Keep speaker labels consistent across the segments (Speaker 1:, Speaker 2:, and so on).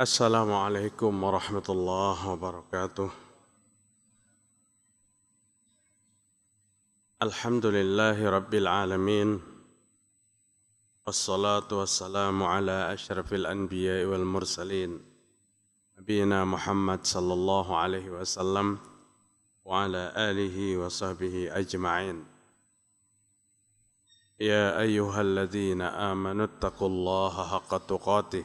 Speaker 1: السلام عليكم ورحمة الله وبركاته الحمد لله رب العالمين والصلاة والسلام على أشرف الأنبياء والمرسلين نبينا محمد صلى الله عليه وسلم وعلى آله وصحبه أجمعين يا أيها الذين آمنوا اتقوا الله حق تقاته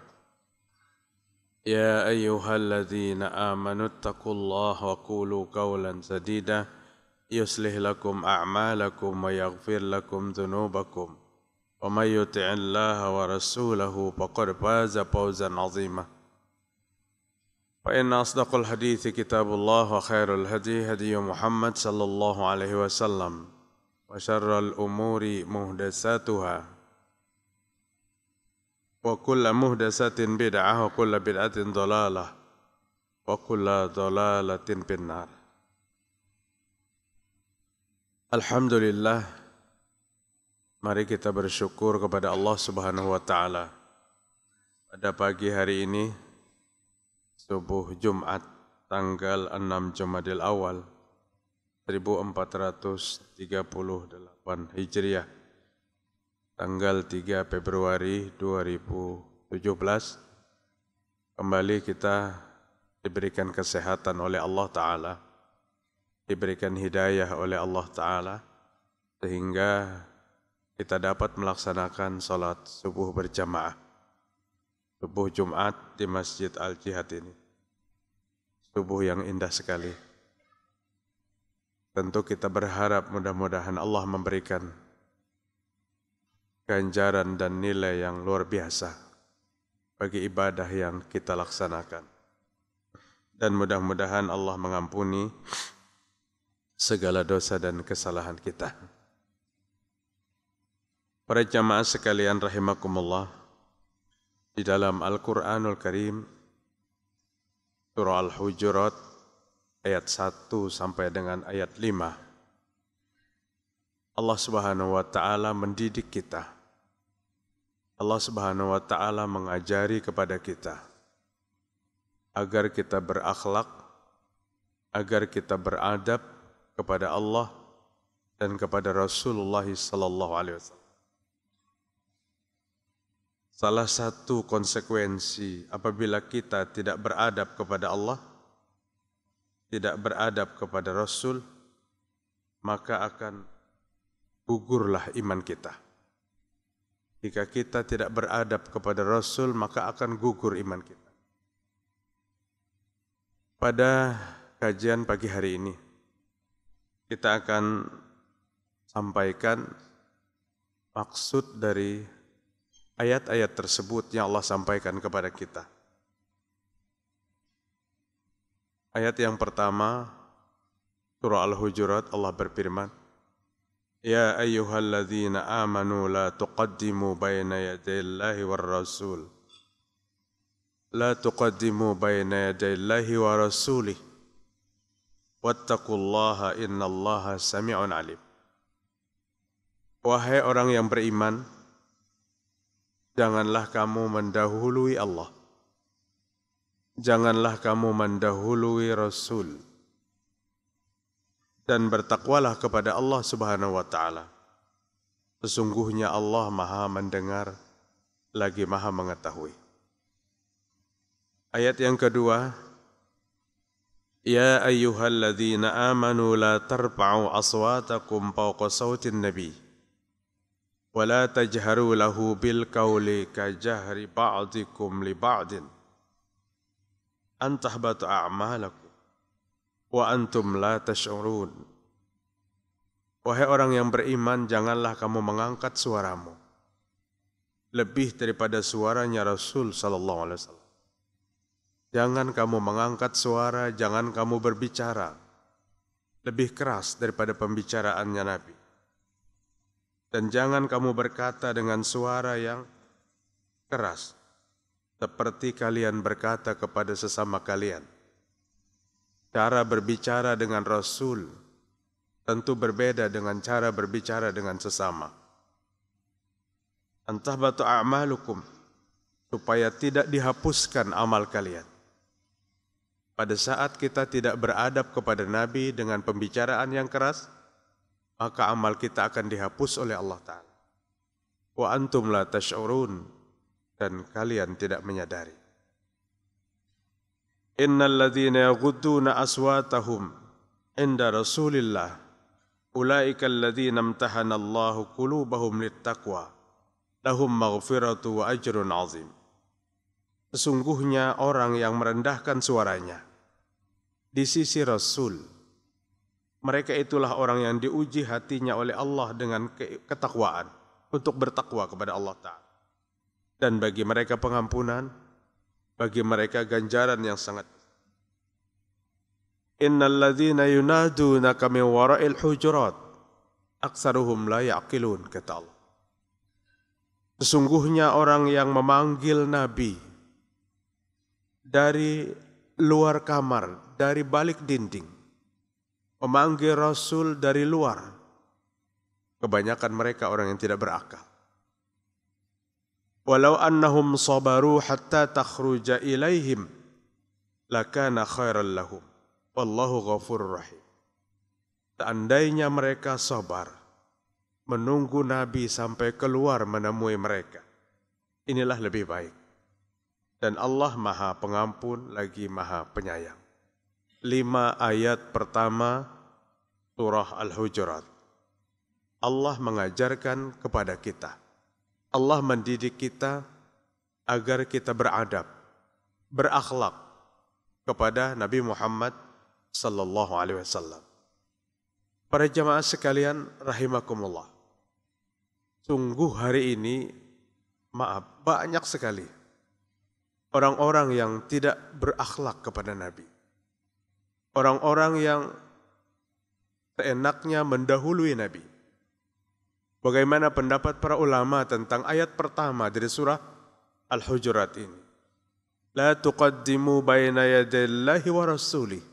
Speaker 1: يا أيها الذين آمنوا اتقوا الله وقولوا قولا سديدا يصلح لكم أعمالكم ويغفر لكم ذنوبكم ومن يطع الله ورسوله فقد فاز فوزا عظيما فإن أصدق الحديث كتاب الله وخير الهدي هدي محمد صلى الله عليه وسلم وشر الأمور مهدساتها wa kulla muhdasatin bid'ah wa kulla bid'atin dalalah wa kulla dalalatin finnar Alhamdulillah mari kita bersyukur kepada Allah Subhanahu wa taala pada pagi hari ini subuh Jumat tanggal 6 Jumadil Awal 1438 Hijriah tanggal 3 Februari 2017 kembali kita diberikan kesehatan oleh Allah taala diberikan hidayah oleh Allah taala sehingga kita dapat melaksanakan salat subuh berjamaah subuh Jumat di Masjid Al-Jihad ini subuh yang indah sekali Tentu kita berharap mudah-mudahan Allah memberikan ganjaran dan nilai yang luar biasa bagi ibadah yang kita laksanakan. Dan mudah-mudahan Allah mengampuni segala dosa dan kesalahan kita. Para jamaah sekalian rahimakumullah, di dalam Al-Quranul Karim, Surah Al-Hujurat, ayat 1 sampai dengan ayat 5, Allah Subhanahu wa taala mendidik kita Allah Subhanahu wa Ta'ala mengajari kepada kita agar kita berakhlak, agar kita beradab kepada Allah dan kepada Rasulullah Sallallahu Alaihi Wasallam. Salah satu konsekuensi apabila kita tidak beradab kepada Allah, tidak beradab kepada Rasul, maka akan gugurlah iman kita. Jika kita tidak beradab kepada Rasul, maka akan gugur iman kita. Pada kajian pagi hari ini, kita akan sampaikan maksud dari ayat-ayat tersebut yang Allah sampaikan kepada kita. Ayat yang pertama, surah Al-Hujurat, Allah berfirman, يا أيها الذين آمنوا لا تقدموا بين يدي الله والرسول لا تقدموا بين يدي الله ورسوله واتقوا الله إن الله سميع عليم Wahai orang yang beriman, janganlah kamu mendahului Allah. Janganlah kamu mendahului Rasul. dan bertakwalah kepada Allah Subhanahu wa taala. Sesungguhnya Allah Maha mendengar lagi Maha mengetahui. Ayat yang kedua, Ya ayyuhalladzina amanu la tarfa'u aswatakum fawqa sawtin nabi wa la tajharu lahu bil qawli kajahri ba'dikum li ba'din antahbatu amalak. wa antum la tash'urun. Wahai orang yang beriman, janganlah kamu mengangkat suaramu lebih daripada suaranya Rasul sallallahu alaihi wasallam. Jangan kamu mengangkat suara, jangan kamu berbicara lebih keras daripada pembicaraannya Nabi. Dan jangan kamu berkata dengan suara yang keras seperti kalian berkata kepada sesama kalian Cara berbicara dengan Rasul tentu berbeda dengan cara berbicara dengan sesama. Entah batu a'malukum supaya tidak dihapuskan amal kalian. Pada saat kita tidak beradab kepada Nabi dengan pembicaraan yang keras, maka amal kita akan dihapus oleh Allah Ta'ala. Wa antum la tash'urun dan kalian tidak menyadari innal ladzina yaghudduna aswatahum inda rasulillah ulaika alladzina imtahana Allahu qulubahum littaqwa lahum maghfiratu wa ajrun azim Sesungguhnya orang yang merendahkan suaranya di sisi Rasul mereka itulah orang yang diuji hatinya oleh Allah dengan ketakwaan untuk bertakwa kepada Allah Ta'ala. Dan bagi mereka pengampunan, bagi mereka ganjaran yang sangat. Innal ladzina yunadunaka wara'il hujurat aksaruhum la yaqilun kata Allah. Sesungguhnya orang yang memanggil Nabi dari luar kamar, dari balik dinding, memanggil Rasul dari luar. Kebanyakan mereka orang yang tidak berakal walau annahum sabaru hatta takhruja ilaihim lakana khairan lahum wallahu ghafurur rahim seandainya mereka sabar menunggu nabi sampai keluar menemui mereka inilah lebih baik dan Allah Maha Pengampun lagi Maha Penyayang. Lima ayat pertama Surah Al-Hujurat. Allah mengajarkan kepada kita Allah mendidik kita agar kita beradab, berakhlak kepada Nabi Muhammad sallallahu alaihi wasallam. Para jemaah sekalian rahimakumullah. Sungguh hari ini maaf banyak sekali orang-orang yang tidak berakhlak kepada Nabi. Orang-orang yang seenaknya mendahului Nabi. Bagaimana pendapat para ulama tentang ayat pertama dari surah Al-Hujurat ini? La tuqaddimu baina yadallahi wa rasulih.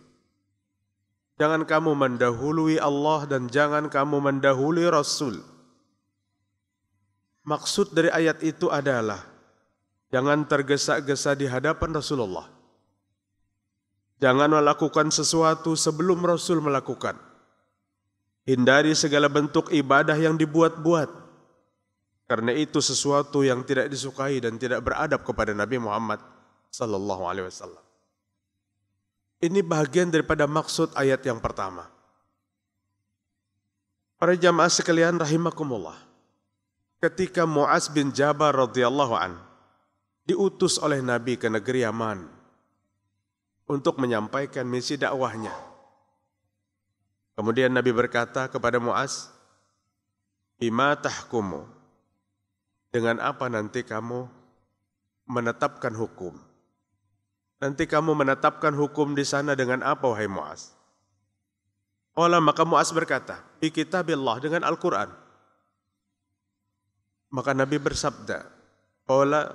Speaker 1: Jangan kamu mendahului Allah dan jangan kamu mendahului Rasul. Maksud dari ayat itu adalah jangan tergesa-gesa di hadapan Rasulullah. Jangan melakukan sesuatu sebelum Rasul melakukan. Hindari segala bentuk ibadah yang dibuat-buat. Karena itu sesuatu yang tidak disukai dan tidak beradab kepada Nabi Muhammad sallallahu alaihi wasallam. Ini bagian daripada maksud ayat yang pertama. Para jamaah sekalian rahimakumullah. Ketika Muaz bin Jabal radhiyallahu an diutus oleh Nabi ke negeri Yaman untuk menyampaikan misi dakwahnya. Kemudian Nabi berkata kepada Muaz, "Bima tahkumu?" Dengan apa nanti kamu menetapkan hukum? Nanti kamu menetapkan hukum di sana dengan apa wahai Muaz? Ola maka Muaz berkata, "Bi kitabillah dengan Al-Qur'an." Maka Nabi bersabda, "Ola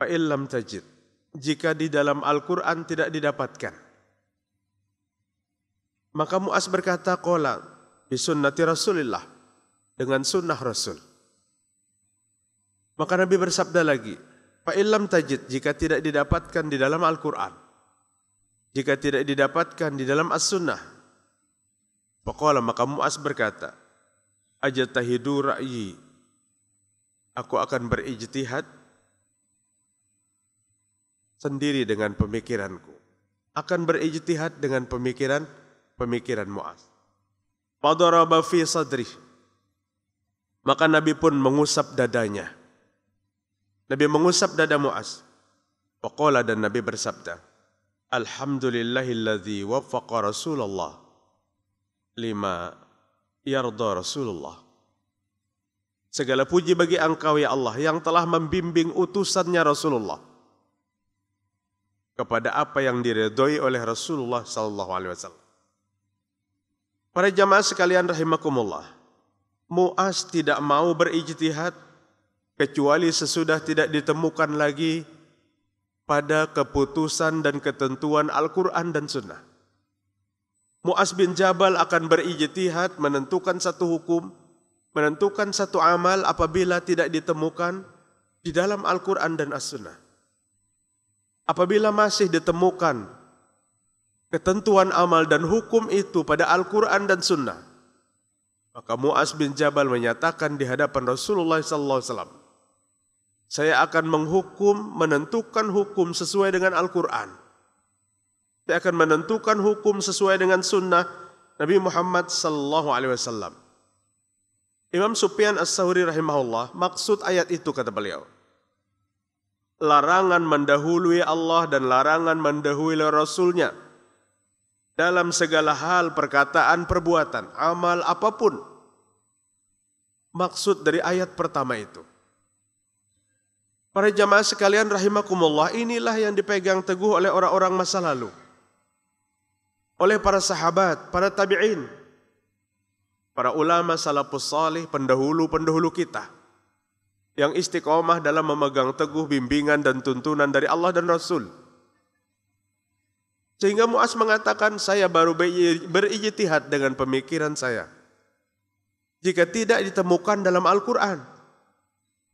Speaker 1: fa tajid." Jika di dalam Al-Qur'an tidak didapatkan, Maka Mu'az berkata, Kola, bisunnati Rasulillah, dengan sunnah Rasul. Maka Nabi bersabda lagi, Fa'ilam tajid, jika tidak didapatkan di dalam Al-Quran, jika tidak didapatkan di dalam As-Sunnah, Pakola maka Mu'az berkata, Ajatahidu ra'yi, aku akan berijtihad sendiri dengan pemikiranku. Akan berijtihad dengan pemikiran pemikiran Muas. Padaraba fi sadri. Maka Nabi pun mengusap dadanya. Nabi mengusap dada Mu'az. Waqala dan Nabi bersabda, Alhamdulillahilladzi waffaqa Rasulullah lima yarda Rasulullah. Segala puji bagi engkau ya Allah yang telah membimbing utusannya Rasulullah kepada apa yang diredoi oleh Rasulullah sallallahu alaihi wasallam. Para jamaah sekalian rahimakumullah, Mu'az tidak mau berijtihad kecuali sesudah tidak ditemukan lagi pada keputusan dan ketentuan Al-Quran dan Sunnah. Mu'az bin Jabal akan berijtihad menentukan satu hukum, menentukan satu amal apabila tidak ditemukan di dalam Al-Quran dan As-Sunnah. Apabila masih ditemukan ketentuan amal dan hukum itu pada Al-Quran dan Sunnah. Maka Mu'az bin Jabal menyatakan di hadapan Rasulullah SAW, saya akan menghukum, menentukan hukum sesuai dengan Al-Quran. Saya akan menentukan hukum sesuai dengan sunnah Nabi Muhammad Sallallahu Alaihi Wasallam. Imam Sufyan As-Sahuri rahimahullah, maksud ayat itu kata beliau, larangan mendahului Allah dan larangan mendahului Rasulnya. nya dalam segala hal, perkataan, perbuatan, amal apapun. Maksud dari ayat pertama itu. Para jamaah sekalian rahimakumullah, inilah yang dipegang teguh oleh orang-orang masa lalu. Oleh para sahabat, para tabi'in, para ulama salafus salih, pendahulu-pendahulu kita yang istiqomah dalam memegang teguh bimbingan dan tuntunan dari Allah dan Rasul. Sehingga Muas mengatakan, saya baru berijtihad dengan pemikiran saya. Jika tidak ditemukan dalam Al-Quran.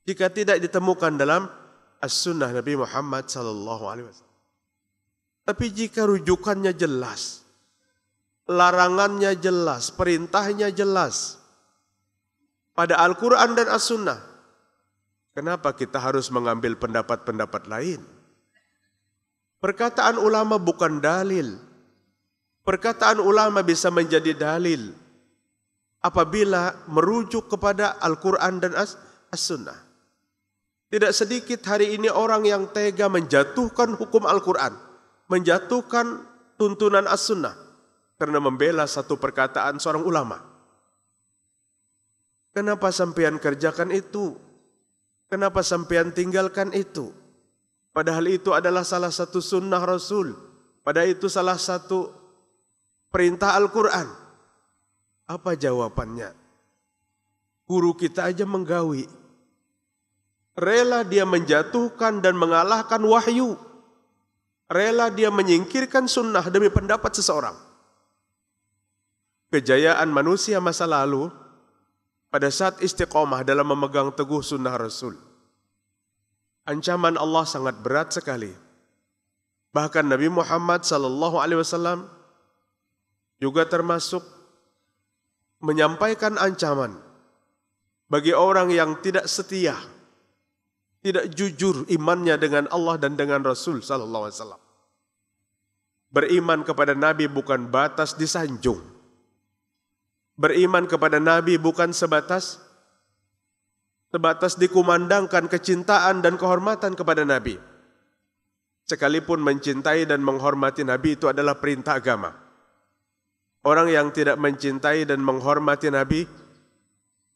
Speaker 1: Jika tidak ditemukan dalam As-Sunnah Nabi Muhammad Sallallahu Alaihi Wasallam. Tapi jika rujukannya jelas, larangannya jelas, perintahnya jelas, pada Al-Quran dan As-Sunnah, kenapa kita harus mengambil pendapat-pendapat lain? Perkataan ulama bukan dalil. Perkataan ulama bisa menjadi dalil apabila merujuk kepada Al-Quran dan As-Sunnah. Tidak sedikit hari ini orang yang tega menjatuhkan hukum Al-Quran, menjatuhkan tuntunan As-Sunnah karena membela satu perkataan seorang ulama. Kenapa sampean kerjakan itu? Kenapa sampean tinggalkan itu? Padahal itu adalah salah satu sunnah Rasul. Padahal itu salah satu perintah Al-Quran. Apa jawabannya? Guru kita aja menggawi. Rela dia menjatuhkan dan mengalahkan wahyu. Rela dia menyingkirkan sunnah demi pendapat seseorang. Kejayaan manusia masa lalu pada saat istiqomah dalam memegang teguh sunnah Rasul. Ancaman Allah sangat berat sekali. Bahkan Nabi Muhammad sallallahu alaihi wasallam juga termasuk menyampaikan ancaman bagi orang yang tidak setia, tidak jujur imannya dengan Allah dan dengan Rasul sallallahu alaihi wasallam. Beriman kepada Nabi bukan batas disanjung. Beriman kepada Nabi bukan sebatas Terbatas dikumandangkan kecintaan dan kehormatan kepada Nabi. Sekalipun mencintai dan menghormati Nabi itu adalah perintah agama. Orang yang tidak mencintai dan menghormati Nabi,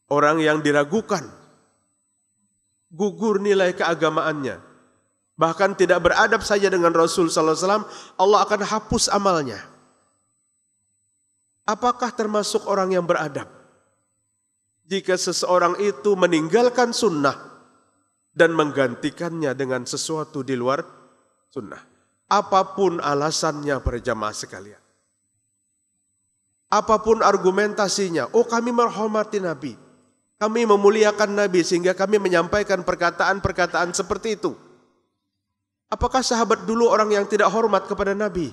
Speaker 1: orang yang diragukan, gugur nilai keagamaannya. Bahkan tidak beradab saja dengan Rasul Sallallahu Alaihi Allah akan hapus amalnya. Apakah termasuk orang yang beradab? jika seseorang itu meninggalkan sunnah dan menggantikannya dengan sesuatu di luar sunnah. Apapun alasannya berjamaah sekalian. Apapun argumentasinya, oh kami menghormati Nabi. Kami memuliakan Nabi sehingga kami menyampaikan perkataan-perkataan seperti itu. Apakah sahabat dulu orang yang tidak hormat kepada Nabi?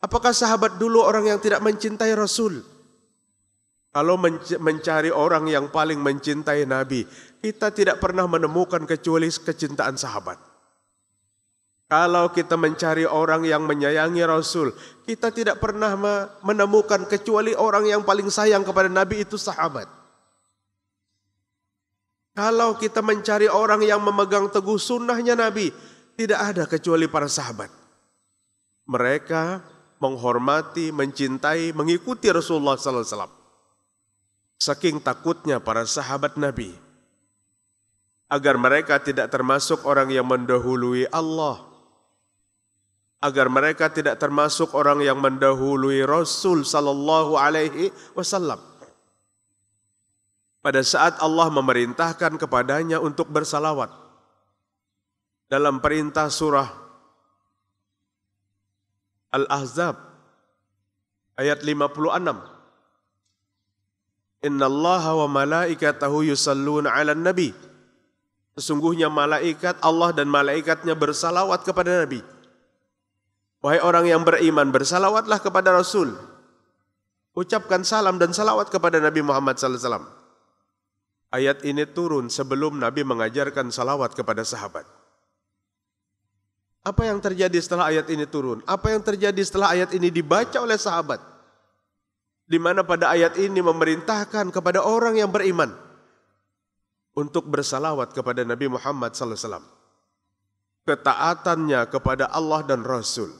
Speaker 1: Apakah sahabat dulu orang yang tidak mencintai Rasul? Kalau mencari orang yang paling mencintai Nabi, kita tidak pernah menemukan kecuali kecintaan sahabat. Kalau kita mencari orang yang menyayangi Rasul, kita tidak pernah menemukan kecuali orang yang paling sayang kepada Nabi itu sahabat. Kalau kita mencari orang yang memegang teguh sunnahnya Nabi, tidak ada kecuali para sahabat. Mereka menghormati, mencintai, mengikuti Rasulullah Sallallahu Alaihi Wasallam saking takutnya para sahabat Nabi agar mereka tidak termasuk orang yang mendahului Allah agar mereka tidak termasuk orang yang mendahului Rasul sallallahu alaihi wasallam pada saat Allah memerintahkan kepadanya untuk bersalawat dalam perintah surah Al-Ahzab ayat 56 Innallaha wa malaikatahu yusalluna 'alan nabi. Sesungguhnya malaikat Allah dan malaikatnya bersalawat kepada Nabi. Wahai orang yang beriman, bersalawatlah kepada Rasul. Ucapkan salam dan salawat kepada Nabi Muhammad SAW. Ayat ini turun sebelum Nabi mengajarkan salawat kepada sahabat. Apa yang terjadi setelah ayat ini turun? Apa yang terjadi setelah ayat ini dibaca oleh sahabat? Di mana pada ayat ini memerintahkan kepada orang yang beriman untuk bersalawat kepada Nabi Muhammad SAW. Ketaatannya kepada Allah dan Rasul.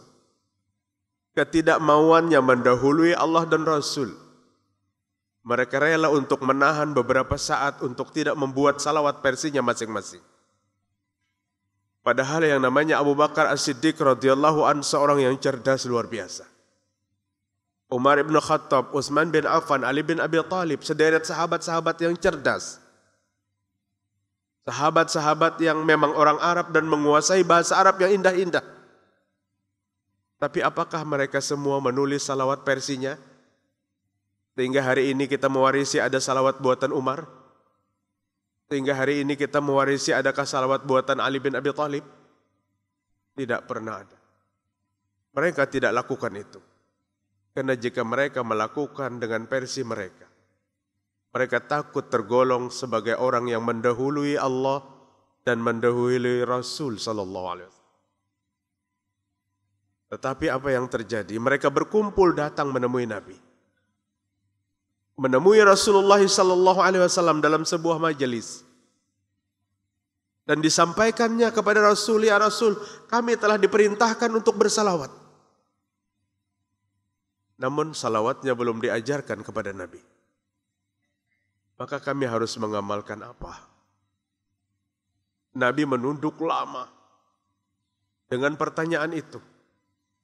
Speaker 1: Ketidakmauannya mendahului Allah dan Rasul. Mereka rela untuk menahan beberapa saat untuk tidak membuat salawat versinya masing-masing. Padahal yang namanya Abu Bakar As-Siddiq radhiyallahu an seorang yang cerdas luar biasa. Umar ibn Khattab, Utsman bin Affan, Ali bin Abi Thalib, sederet sahabat-sahabat yang cerdas. Sahabat-sahabat yang memang orang Arab dan menguasai bahasa Arab yang indah-indah. Tapi apakah mereka semua menulis salawat versinya? Sehingga hari ini kita mewarisi ada salawat buatan Umar? Sehingga hari ini kita mewarisi adakah salawat buatan Ali bin Abi Thalib? Tidak pernah ada. Mereka tidak lakukan itu. Karena jika mereka melakukan dengan versi mereka, mereka takut tergolong sebagai orang yang mendahului Allah dan mendahului Rasul sallallahu alaihi wasallam. Tetapi apa yang terjadi? Mereka berkumpul datang menemui Nabi. Menemui Rasulullah sallallahu alaihi wasallam dalam sebuah majelis. Dan disampaikannya kepada Rasul, ya Rasul, kami telah diperintahkan untuk bersalawat. Namun salawatnya belum diajarkan kepada Nabi. Maka kami harus mengamalkan apa? Nabi menunduk lama dengan pertanyaan itu.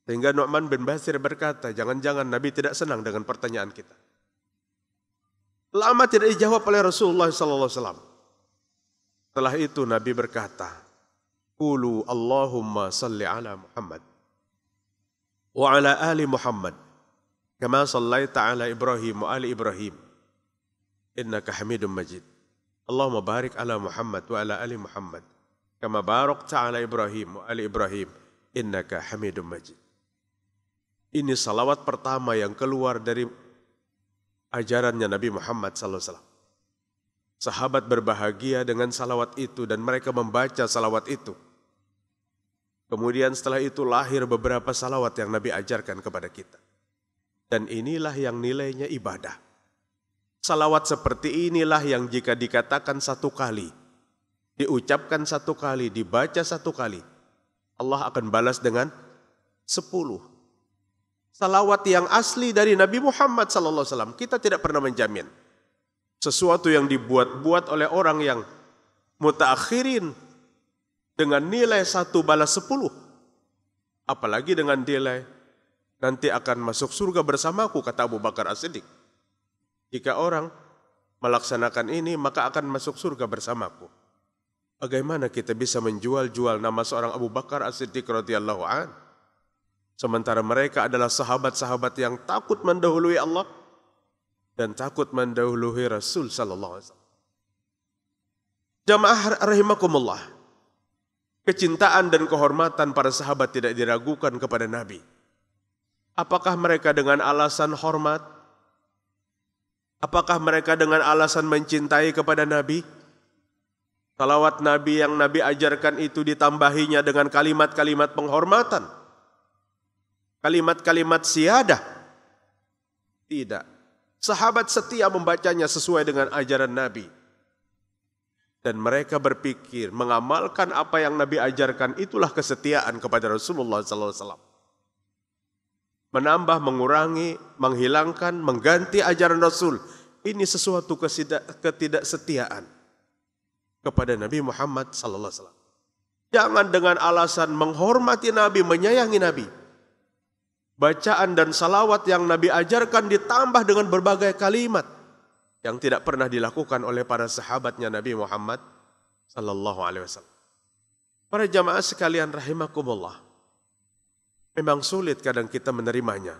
Speaker 1: Sehingga Nu'man bin Basir berkata, jangan-jangan Nabi tidak senang dengan pertanyaan kita. Lama tidak dijawab oleh Rasulullah SAW. Setelah itu Nabi berkata, Kulu Allahumma salli ala Muhammad wa ala ali Muhammad Kama sallaita ala Ibrahim wa ali Ibrahim. Innaka Hamidum Majid. Allahumma barik ala Muhammad wa ala ali Muhammad. Kama barakta ala Ibrahim wa ali Ibrahim. Innaka Hamidum Majid. Ini salawat pertama yang keluar dari ajarannya Nabi Muhammad SAW. Sahabat berbahagia dengan salawat itu dan mereka membaca salawat itu. Kemudian setelah itu lahir beberapa salawat yang Nabi ajarkan kepada kita. Dan inilah yang nilainya ibadah. Salawat seperti inilah yang jika dikatakan satu kali, diucapkan satu kali, dibaca satu kali, Allah akan balas dengan sepuluh. Salawat yang asli dari Nabi Muhammad SAW, kita tidak pernah menjamin. Sesuatu yang dibuat-buat oleh orang yang mutakhirin dengan nilai satu balas sepuluh. Apalagi dengan nilai nanti akan masuk surga bersamaku kata Abu Bakar As-Siddiq. Jika orang melaksanakan ini maka akan masuk surga bersamaku. Bagaimana kita bisa menjual-jual nama seorang Abu Bakar As-Siddiq radhiyallahu an? Sementara mereka adalah sahabat-sahabat yang takut mendahului Allah dan takut mendahului Rasul sallallahu alaihi wasallam. Jamaah rahimakumullah. Kecintaan dan kehormatan para sahabat tidak diragukan kepada Nabi. Apakah mereka dengan alasan hormat? Apakah mereka dengan alasan mencintai kepada Nabi? Salawat Nabi yang Nabi ajarkan itu ditambahinya dengan kalimat-kalimat penghormatan. Kalimat-kalimat siadah. Tidak. Sahabat setia membacanya sesuai dengan ajaran Nabi. Dan mereka berpikir mengamalkan apa yang Nabi ajarkan itulah kesetiaan kepada Rasulullah SAW menambah, mengurangi, menghilangkan, mengganti ajaran Rasul. Ini sesuatu ketidaksetiaan kepada Nabi Muhammad sallallahu alaihi wasallam. Jangan dengan alasan menghormati Nabi, menyayangi Nabi. Bacaan dan salawat yang Nabi ajarkan ditambah dengan berbagai kalimat yang tidak pernah dilakukan oleh para sahabatnya Nabi Muhammad sallallahu alaihi wasallam. Para jamaah sekalian rahimakumullah. Memang sulit kadang kita menerimanya.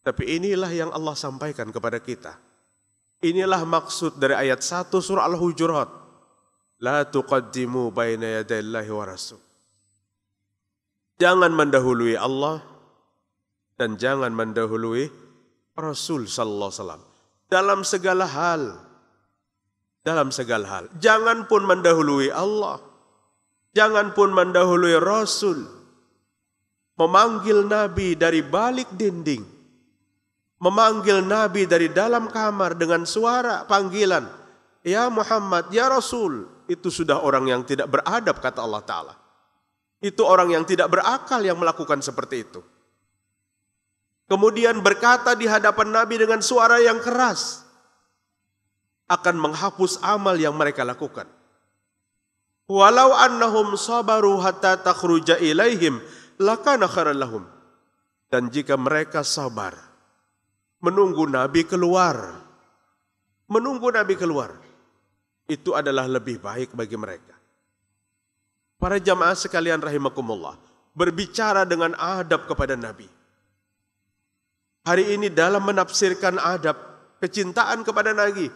Speaker 1: Tapi inilah yang Allah sampaikan kepada kita. Inilah maksud dari ayat 1 surah Al-Hujurat. La tuqaddimu baina yadallahi wa rasul. Jangan mendahului Allah dan jangan mendahului Rasul sallallahu alaihi wasallam dalam segala hal. Dalam segala hal. Jangan pun mendahului Allah. Jangan pun mendahului Rasul memanggil Nabi dari balik dinding, memanggil Nabi dari dalam kamar dengan suara panggilan, "Ya Muhammad, ya Rasul." Itu sudah orang yang tidak beradab kata Allah taala. Itu orang yang tidak berakal yang melakukan seperti itu. Kemudian berkata di hadapan Nabi dengan suara yang keras akan menghapus amal yang mereka lakukan. Walau annahum sabaru hatta takhruja ilaihim lakana khairan lahum. Dan jika mereka sabar, menunggu Nabi keluar, menunggu Nabi keluar, itu adalah lebih baik bagi mereka. Para jamaah sekalian rahimakumullah, berbicara dengan adab kepada Nabi. Hari ini dalam menafsirkan adab, kecintaan kepada Nabi,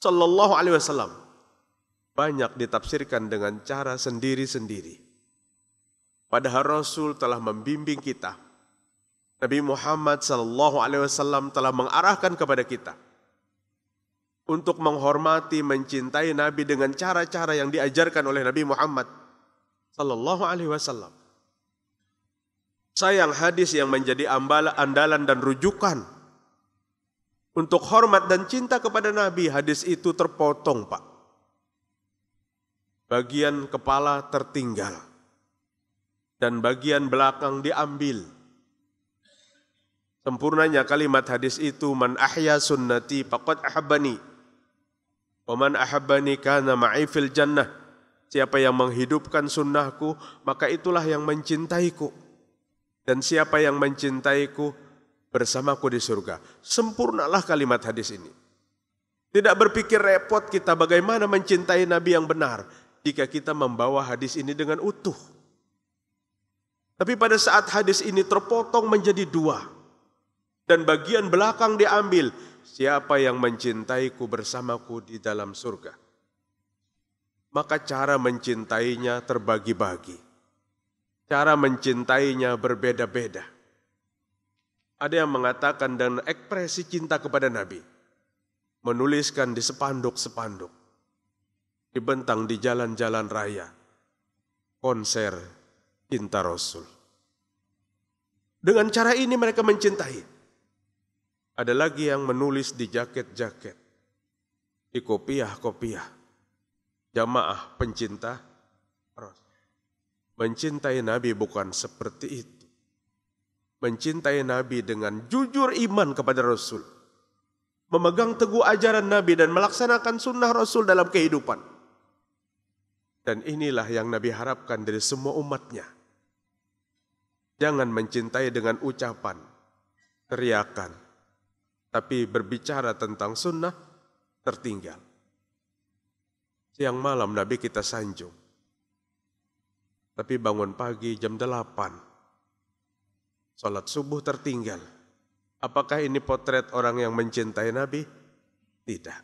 Speaker 1: Sallallahu Alaihi Wasallam, banyak ditafsirkan dengan cara sendiri-sendiri Padahal Rasul telah membimbing kita. Nabi Muhammad Sallallahu Alaihi Wasallam telah mengarahkan kepada kita untuk menghormati, mencintai Nabi dengan cara-cara yang diajarkan oleh Nabi Muhammad Sallallahu Alaihi Wasallam. Sayang hadis yang menjadi ambala, andalan dan rujukan untuk hormat dan cinta kepada Nabi hadis itu terpotong pak. Bagian kepala tertinggal dan bagian belakang diambil. Sempurnanya kalimat hadis itu man ahya sunnati faqad ahabbani. Wa man ahabbani kana ma'i fil jannah. Siapa yang menghidupkan sunnahku, maka itulah yang mencintaiku. Dan siapa yang mencintaiku, bersamaku di surga. Sempurnalah kalimat hadis ini. Tidak berpikir repot kita bagaimana mencintai Nabi yang benar jika kita membawa hadis ini dengan utuh. Tapi pada saat hadis ini terpotong menjadi dua. Dan bagian belakang diambil. Siapa yang mencintaiku bersamaku di dalam surga. Maka cara mencintainya terbagi-bagi. Cara mencintainya berbeda-beda. Ada yang mengatakan dan ekspresi cinta kepada Nabi. Menuliskan di sepanduk-sepanduk. Dibentang di jalan-jalan raya. Konser cinta Rasul. Dengan cara ini mereka mencintai. Ada lagi yang menulis di jaket-jaket, di kopiah-kopiah, jamaah pencinta Rasul. Mencintai Nabi bukan seperti itu. Mencintai Nabi dengan jujur iman kepada Rasul. Memegang teguh ajaran Nabi dan melaksanakan sunnah Rasul dalam kehidupan. Dan inilah yang Nabi harapkan dari semua umatnya. Jangan mencintai dengan ucapan, teriakan, tapi berbicara tentang sunnah tertinggal. Siang malam Nabi kita sanjung. Tapi bangun pagi jam 8. sholat subuh tertinggal. Apakah ini potret orang yang mencintai Nabi? Tidak.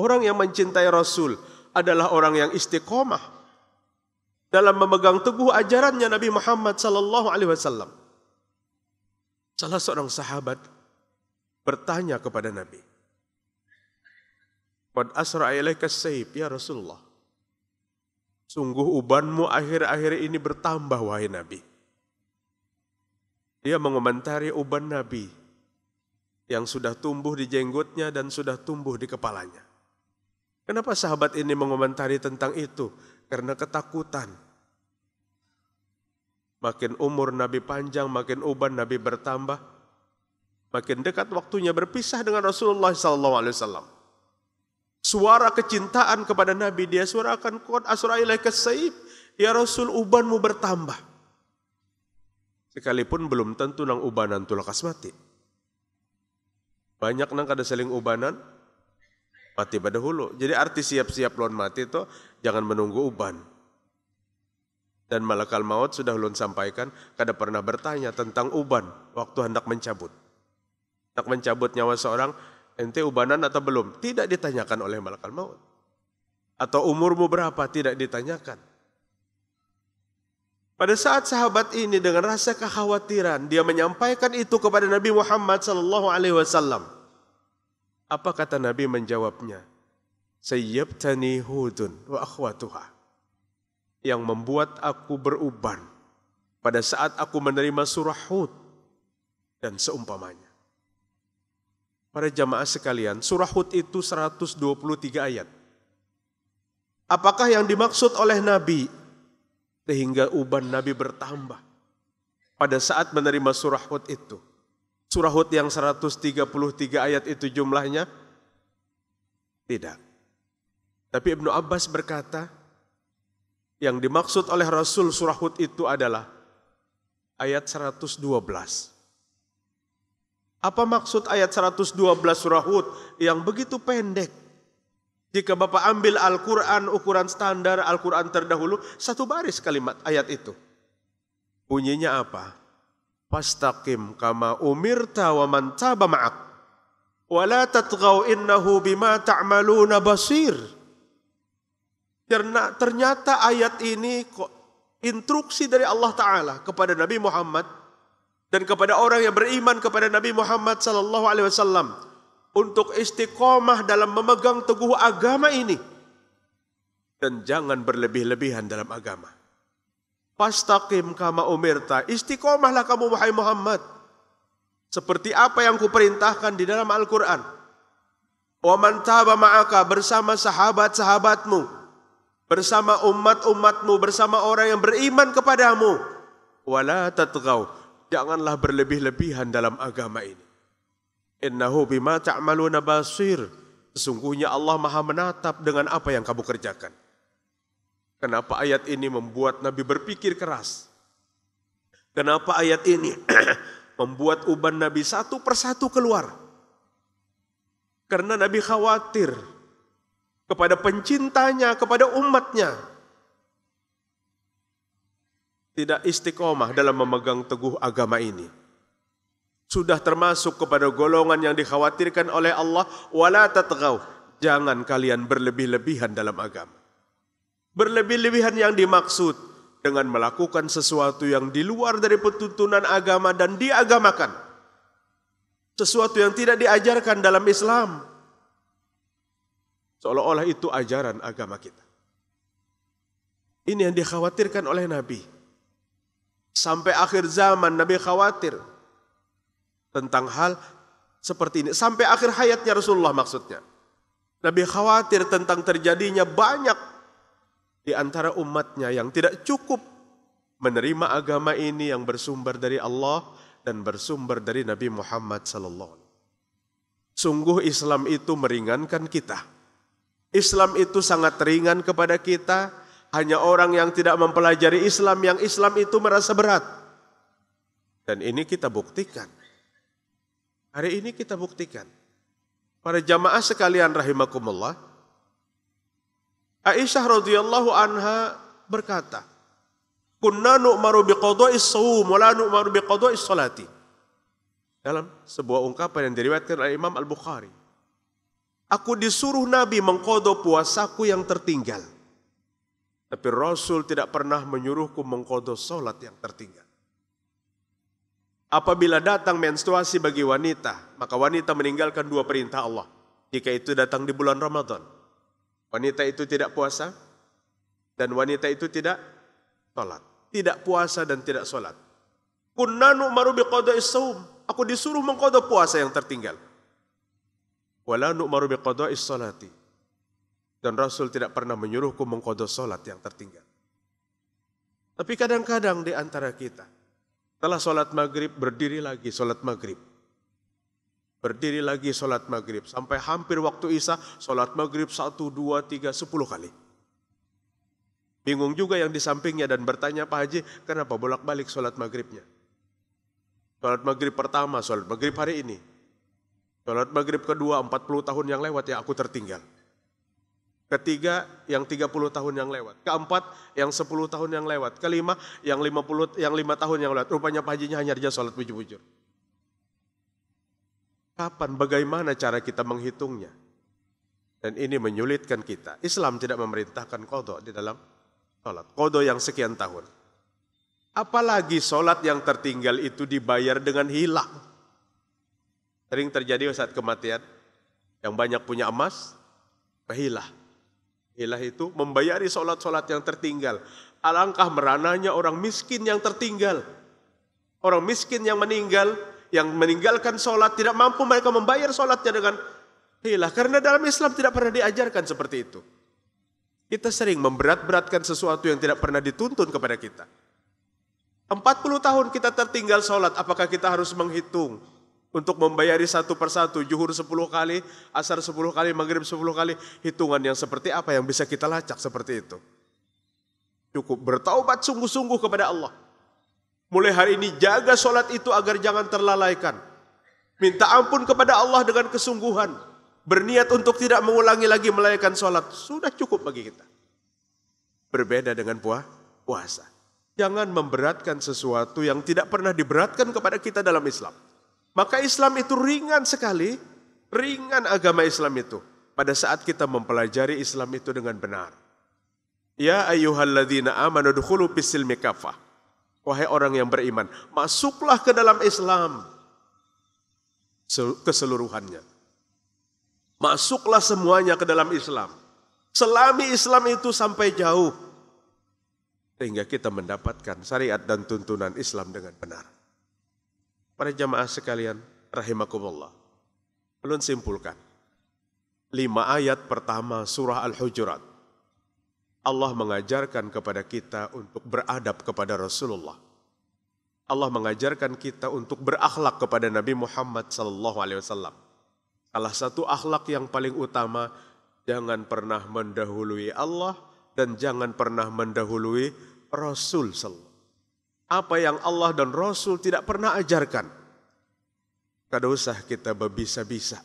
Speaker 1: Orang yang mencintai Rasul adalah orang yang istiqomah dalam memegang teguh ajarannya Nabi Muhammad sallallahu alaihi wasallam. Salah seorang sahabat bertanya kepada Nabi, "Qad asra ilaika sayf ya Rasulullah." Sungguh ubanmu akhir-akhir ini bertambah wahai Nabi. Dia mengomentari uban Nabi yang sudah tumbuh di jenggotnya dan sudah tumbuh di kepalanya. Kenapa sahabat ini mengomentari tentang itu? karena ketakutan. Makin umur Nabi panjang, makin uban Nabi bertambah, makin dekat waktunya berpisah dengan Rasulullah SAW. Suara kecintaan kepada Nabi dia suarakan kuat asrailai kesaib. Ya Rasul ubanmu bertambah. Sekalipun belum tentu nang ubanan tulakas mati. Banyak nang kada saling ubanan, mati pada hulu. Jadi arti siap-siap lon mati itu jangan menunggu uban. Dan malakal maut sudah lon sampaikan, kada pernah bertanya tentang uban waktu hendak mencabut. Hendak mencabut nyawa seorang, ente ubanan atau belum? Tidak ditanyakan oleh malakal maut. Atau umurmu berapa? Tidak ditanyakan. Pada saat sahabat ini dengan rasa kekhawatiran dia menyampaikan itu kepada Nabi Muhammad sallallahu alaihi wasallam. Apa kata Nabi menjawabnya? Sayyabtani hudun wa akhwatuha. Yang membuat aku beruban pada saat aku menerima surah Hud dan seumpamanya. Para jamaah sekalian, surah Hud itu 123 ayat. Apakah yang dimaksud oleh Nabi? Sehingga uban Nabi bertambah pada saat menerima surah Hud itu Surah Hud yang 133 ayat itu jumlahnya? Tidak. Tapi Ibnu Abbas berkata, yang dimaksud oleh Rasul surah Hud itu adalah ayat 112. Apa maksud ayat 112 surah Hud yang begitu pendek? Jika Bapak ambil Al-Quran ukuran standar Al-Quran terdahulu, satu baris kalimat ayat itu. Bunyinya apa? Fastaqim kama umirta wa man taba ma'ak. Wa la tatgaw innahu bima ta'maluna basir. Ternyata ayat ini instruksi dari Allah Ta'ala kepada Nabi Muhammad dan kepada orang yang beriman kepada Nabi Muhammad sallallahu alaihi wasallam untuk istiqomah dalam memegang teguh agama ini dan jangan berlebih-lebihan dalam agama. Pastaqim kama umirta. Istiqomahlah kamu wahai Muhammad. Seperti apa yang kuperintahkan di dalam Al-Quran. Wa man taba ma'aka bersama sahabat-sahabatmu. Bersama umat-umatmu. Bersama orang yang beriman kepadamu. Wala tatgaw. Janganlah berlebih-lebihan dalam agama ini. Innahu bima ta'maluna basir. Sesungguhnya Allah maha menatap dengan apa yang kamu kerjakan. Kenapa ayat ini membuat Nabi berpikir keras? Kenapa ayat ini membuat uban Nabi satu persatu keluar? Karena Nabi khawatir kepada pencintanya, kepada umatnya. Tidak istiqomah dalam memegang teguh agama ini. Sudah termasuk kepada golongan yang dikhawatirkan oleh Allah. Wala tatgaw. Jangan kalian berlebih-lebihan dalam agama. Berlebih-lebihan yang dimaksud dengan melakukan sesuatu yang di luar dari petuntunan agama dan diagamakan. Sesuatu yang tidak diajarkan dalam Islam. Seolah-olah itu ajaran agama kita. Ini yang dikhawatirkan oleh Nabi. Sampai akhir zaman Nabi khawatir tentang hal seperti ini. Sampai akhir hayatnya Rasulullah maksudnya. Nabi khawatir tentang terjadinya banyak di antara umatnya yang tidak cukup menerima agama ini yang bersumber dari Allah dan bersumber dari Nabi Muhammad sallallahu Sungguh Islam itu meringankan kita. Islam itu sangat ringan kepada kita. Hanya orang yang tidak mempelajari Islam yang Islam itu merasa berat. Dan ini kita buktikan. Hari ini kita buktikan. Para jamaah sekalian rahimakumullah, Aisyah radhiyallahu anha berkata, "Kunna nu'maru biqada'i shaum wa la nu'maru biqada'i sholati." Dalam sebuah ungkapan yang diriwayatkan oleh Imam Al-Bukhari. Aku disuruh Nabi mengkodo puasaku yang tertinggal. Tapi Rasul tidak pernah menyuruhku mengkodo sholat yang tertinggal. Apabila datang menstruasi bagi wanita, maka wanita meninggalkan dua perintah Allah. Jika itu datang di bulan Ramadan, Wanita itu tidak puasa dan wanita itu tidak sholat. Tidak puasa dan tidak sholat. Kunnanu maru biqadai saum. Aku disuruh mengqada puasa yang tertinggal. Wala nu'maru biqadai salati. Dan Rasul tidak pernah menyuruhku mengqada sholat yang tertinggal. Tapi kadang-kadang di antara kita, telah sholat maghrib, berdiri lagi sholat maghrib. Berdiri lagi sholat maghrib. Sampai hampir waktu isya, sholat maghrib satu, dua, tiga, sepuluh kali. Bingung juga yang di sampingnya dan bertanya Pak Haji, kenapa bolak-balik sholat maghribnya? Sholat maghrib pertama, sholat maghrib hari ini. Sholat maghrib kedua, 40 tahun yang lewat ya aku tertinggal. Ketiga, yang 30 tahun yang lewat. Keempat, yang 10 tahun yang lewat. Kelima, yang 50 yang 5 tahun yang lewat. Rupanya Pak Haji hanya dia sholat bujur-bujur. Kapan, bagaimana cara kita menghitungnya? Dan ini menyulitkan kita. Islam tidak memerintahkan kodok di dalam sholat. Kodok yang sekian tahun. Apalagi sholat yang tertinggal itu dibayar dengan hilang. Sering terjadi saat kematian. Yang banyak punya emas, hilah. Hilah itu membayari sholat-sholat yang tertinggal. Alangkah merananya orang miskin yang tertinggal. Orang miskin yang meninggal yang meninggalkan sholat, tidak mampu mereka membayar sholatnya dengan hilah. Karena dalam Islam tidak pernah diajarkan seperti itu. Kita sering memberat-beratkan sesuatu yang tidak pernah dituntun kepada kita. 40 tahun kita tertinggal sholat, apakah kita harus menghitung untuk membayari satu persatu, juhur 10 kali, asar 10 kali, maghrib 10 kali, hitungan yang seperti apa yang bisa kita lacak seperti itu. Cukup bertaubat sungguh-sungguh kepada Allah. Mulai hari ini jaga solat itu agar jangan terlalaikan. Minta ampun kepada Allah dengan kesungguhan. Berniat untuk tidak mengulangi lagi melayakan solat. Sudah cukup bagi kita. Berbeda dengan puah, puasa. Jangan memberatkan sesuatu yang tidak pernah diberatkan kepada kita dalam Islam. Maka Islam itu ringan sekali. Ringan agama Islam itu. Pada saat kita mempelajari Islam itu dengan benar. Ya ayyuhalladzina amanu dukhulu fis Wahai orang yang beriman, masuklah ke dalam Islam keseluruhannya. Masuklah semuanya ke dalam Islam. Selami Islam itu sampai jauh. Sehingga kita mendapatkan syariat dan tuntunan Islam dengan benar. Para jamaah sekalian, rahimakumullah. Belum simpulkan. Lima ayat pertama surah Al-Hujurat Allah mengajarkan kepada kita untuk beradab kepada Rasulullah. Allah mengajarkan kita untuk berakhlak kepada Nabi Muhammad sallallahu alaihi wasallam. Salah satu akhlak yang paling utama jangan pernah mendahului Allah dan jangan pernah mendahului Rasul sallallahu apa yang Allah dan Rasul tidak pernah ajarkan. Kada usah kita berbisa-bisa.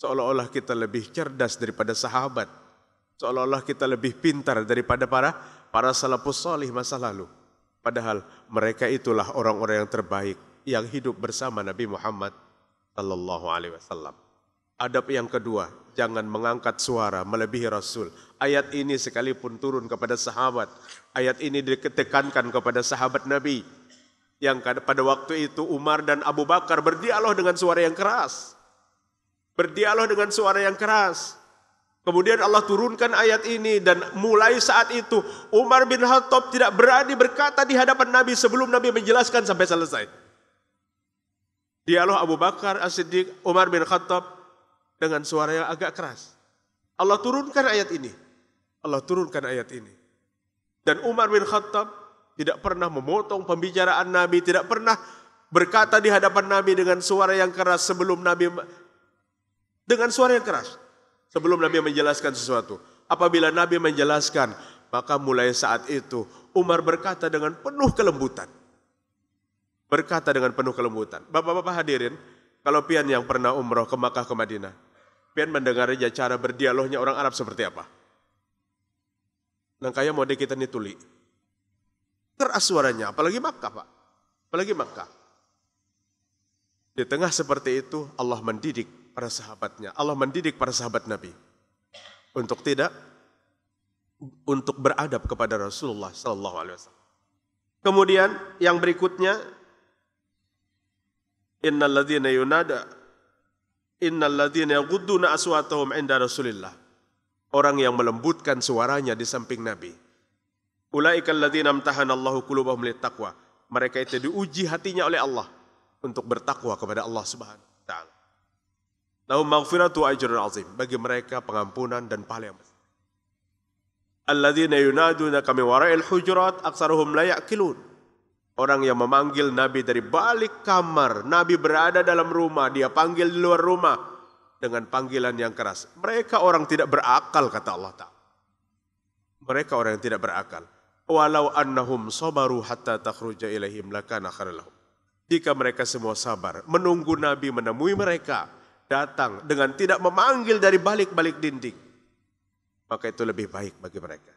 Speaker 1: Seolah-olah kita lebih cerdas daripada sahabat Seolah-olah kita lebih pintar daripada para para salafus salih masa lalu. Padahal mereka itulah orang-orang yang terbaik yang hidup bersama Nabi Muhammad Sallallahu Alaihi Wasallam. Adab yang kedua, jangan mengangkat suara melebihi Rasul. Ayat ini sekalipun turun kepada sahabat. Ayat ini ditekankan kepada sahabat Nabi. Yang pada waktu itu Umar dan Abu Bakar berdialog dengan suara yang keras. Berdialog dengan suara yang keras. Kemudian Allah turunkan ayat ini dan mulai saat itu Umar bin Khattab tidak berani berkata di hadapan Nabi sebelum Nabi menjelaskan sampai selesai. Dialog Abu Bakar As-Siddiq Umar bin Khattab dengan suara yang agak keras. Allah turunkan ayat ini. Allah turunkan ayat ini. Dan Umar bin Khattab tidak pernah memotong pembicaraan Nabi, tidak pernah berkata di hadapan Nabi dengan suara yang keras sebelum Nabi dengan suara yang keras sebelum Nabi menjelaskan sesuatu. Apabila Nabi menjelaskan, maka mulai saat itu Umar berkata dengan penuh kelembutan. Berkata dengan penuh kelembutan. Bapak-bapak hadirin, kalau pian yang pernah umroh ke Makkah ke Madinah, pian mendengarnya cara berdialognya orang Arab seperti apa? Nang kaya mode kita nituli. Keras suaranya, apalagi Makkah Pak. Apalagi Makkah. Di tengah seperti itu Allah mendidik para sahabatnya. Allah mendidik para sahabat Nabi untuk tidak untuk beradab kepada Rasulullah Sallallahu Alaihi Wasallam. Kemudian yang berikutnya, Innaladzina yunada, Innaladzina yaghuduna aswatuhum inda Rasulillah. Orang yang melembutkan suaranya di samping Nabi. Ulaikal ladzina amtahanallahu qulubahum littaqwa. Mereka itu diuji hatinya oleh Allah untuk bertakwa kepada Allah Subhanahu wa taala. Lahum maghfiratu ajrun azim. Bagi mereka pengampunan dan pahala yang besar. Alladzina yunaduna kami wara'il hujurat aksaruhum layakilun Orang yang memanggil Nabi dari balik kamar. Nabi berada dalam rumah. Dia panggil di luar rumah. Dengan panggilan yang keras. Mereka orang tidak berakal kata Allah Ta'ala. Mereka orang yang tidak berakal. Walau annahum sabaru hatta takhruja ilaihim lakana khairalahum. Jika mereka semua sabar, menunggu Nabi menemui mereka, datang dengan tidak memanggil dari balik-balik dinding. Maka itu lebih baik bagi mereka.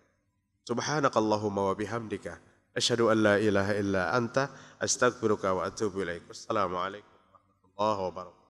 Speaker 1: Subhanakallahumma wa bihamdika. Asyadu an la ilaha illa anta. Astagfiruka wa atubu ilaikum. Assalamualaikum warahmatullahi wabarakatuh.